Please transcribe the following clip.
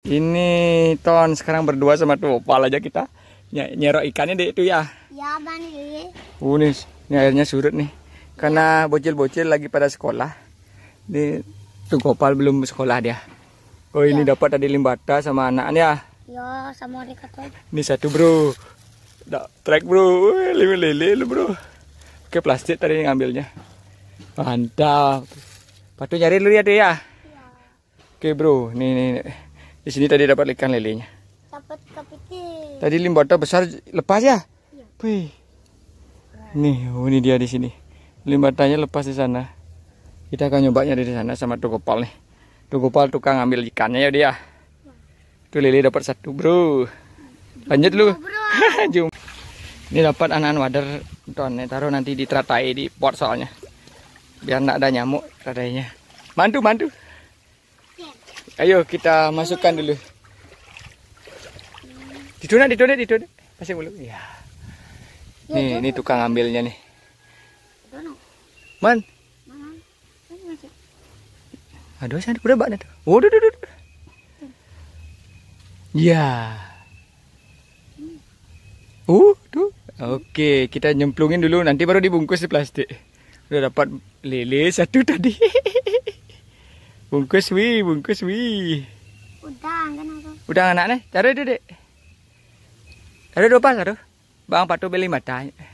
Ini Ton sekarang berdua sama Topal aja kita ny nyerok ikannya deh itu ya. Ya bang. Uh nih, ini airnya surut nih. Karena ya. bocil-bocil lagi pada sekolah. Di Gopal belum sekolah dia. Oh ini ya. dapat tadi limbata sama anaknya. Ya, ya sama mereka tuh. Ini satu bro. Dak track bro, lili lili bro. Oke plastik tadi ngambilnya. Mantap. Patu nyari lu ya deh ya. ya. Oke bro, nih nih. nih. Di sini tadi dapat ikan lelenya. Dapat kepiting. Tadi limbata besar lepas ya? Iya. Nih, oh ini dia di sini. Limbatanya lepas di sana. Kita akan nyobanya di sana sama Tugopal nih. Tugopal tukang ambil ikannya ya dia. Tuh lele dapat satu, Bro. Lanjut lu. Ini dapat anan anak wader tonnya taruh nanti teratai di pot soalnya. Biar enggak ada nyamuk teratainya. Mantu, mantu. Ayo kita masukkan dulu. Didona, didona, didona. Masih mulu. Iya. Ya. Nih, ini tukang ambilnya nih. Man. Aduh, saya udah bakna tuh. Waduh, duh, duh. Ya. Uh, tuh. Oke, kita nyemplungin dulu nanti baru dibungkus di plastik. Udah dapat lele satu tadi. Bungkus wi, bungkus wi. Udang kan aku. Udang anak nih. Cari dek. Cari dua pas aduh. Bang patu beli mata.